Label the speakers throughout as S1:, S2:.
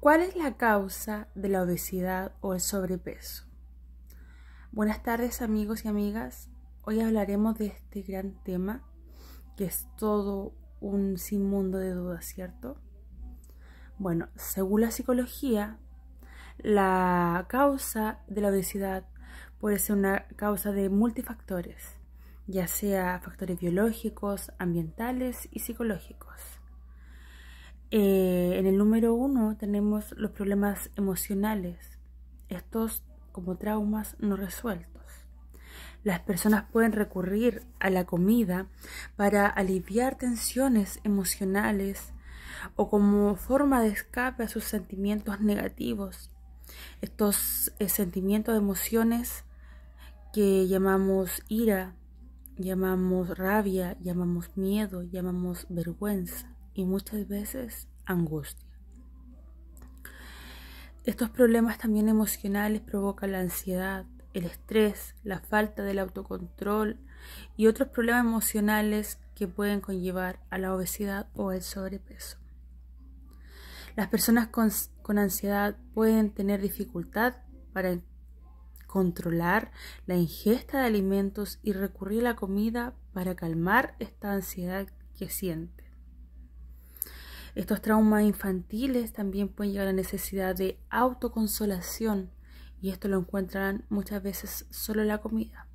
S1: ¿Cuál es la causa de la obesidad o el sobrepeso? Buenas tardes amigos y amigas. Hoy hablaremos de este gran tema que es todo un sinmundo de dudas, ¿cierto? Bueno, según la psicología, la causa de la obesidad puede ser una causa de multifactores, ya sea factores biológicos, ambientales y psicológicos. Eh, en el número uno tenemos los problemas emocionales, estos como traumas no resueltos. Las personas pueden recurrir a la comida para aliviar tensiones emocionales o como forma de escape a sus sentimientos negativos. Estos eh, sentimientos de emociones que llamamos ira, llamamos rabia, llamamos miedo, llamamos vergüenza y muchas veces angustia. Estos problemas también emocionales provocan la ansiedad, el estrés, la falta del autocontrol y otros problemas emocionales que pueden conllevar a la obesidad o el sobrepeso. Las personas con, con ansiedad pueden tener dificultad para controlar la ingesta de alimentos y recurrir a la comida para calmar esta ansiedad que sienten. Estos traumas infantiles también pueden llegar a la necesidad de autoconsolación y esto lo encuentran muchas veces solo en la comida.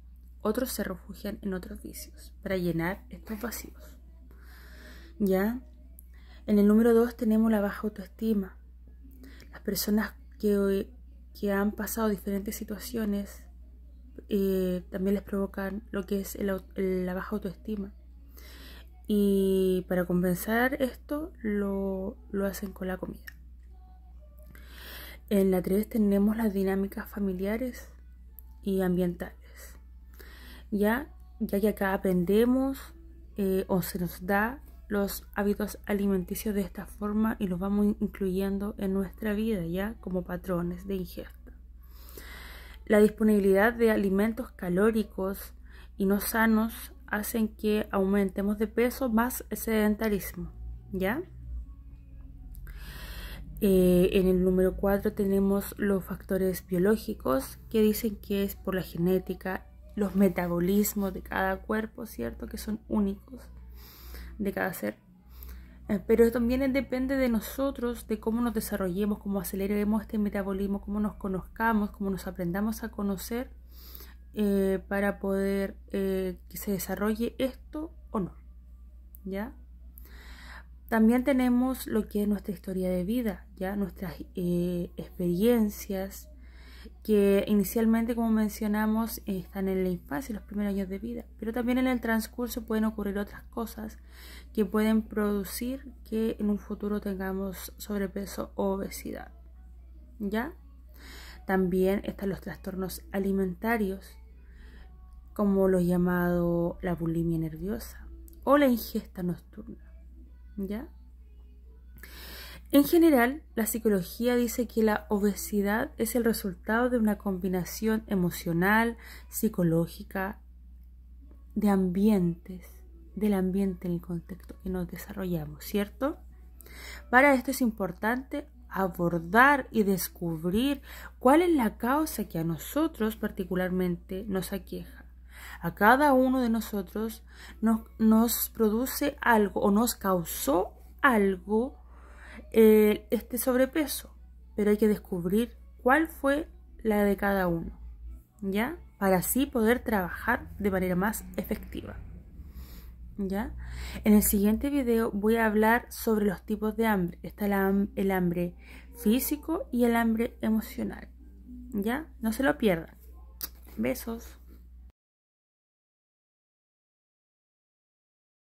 S1: Otros se refugian en otros vicios para llenar estos vacíos. ¿Ya? En el número 2 tenemos la baja autoestima. Las personas que, que han pasado diferentes situaciones eh, también les provocan lo que es la baja autoestima. Y y para compensar esto lo, hacen con la comida. En la 3 tenemos las dinámicas familiares y ambientales. Ya, ya que acá aprendemos eh, o se nos da los hábitos alimenticios de esta forma y los vamos incluyendo en nuestra vida ya como patrones de ingesta. La disponibilidad de alimentos calóricos y no sanos hacen que aumentemos de peso más sedentarismo, ¿ya? Eh, en el número 4 tenemos los factores biológicos que dicen que es por la genética, los metabolismos de cada cuerpo, ¿cierto? Que son únicos de cada ser. Eh, pero también depende de nosotros, de cómo nos desarrollemos, cómo aceleremos este metabolismo, cómo nos conozcamos, cómo nos aprendamos a conocer eh, para poder eh, que se desarrolle esto o no. ¿Ya? También tenemos lo que es nuestra historia de vida, ¿ya? Nuestras eh, experiencias que inicialmente, como mencionamos, están en la infancia, los primeros años de vida, pero también en el transcurso pueden ocurrir otras cosas que pueden producir que en un futuro tengamos sobrepeso o obesidad. ¿Ya? También están los trastornos alimentarios, como lo llamado la bulimia nerviosa o la ingesta nocturna. ¿Ya? En general, la psicología dice que la obesidad es el resultado de una combinación emocional, psicológica, de ambientes, del ambiente en el contexto que nos desarrollamos, ¿cierto? Para esto es importante abordar y descubrir cuál es la causa que a nosotros particularmente nos aqueja a cada uno de nosotros nos, produce algo o nos causó algo eh, este sobrepeso, pero hay que descubrir cuál fue la de cada uno, ¿ya? Para así poder trabajar de manera más efectiva. ¿Ya? En el siguiente video voy a hablar sobre los tipos de hambre. Está el hambre físico y el hambre emocional. ¿Ya? No se lo pierdan. Besos.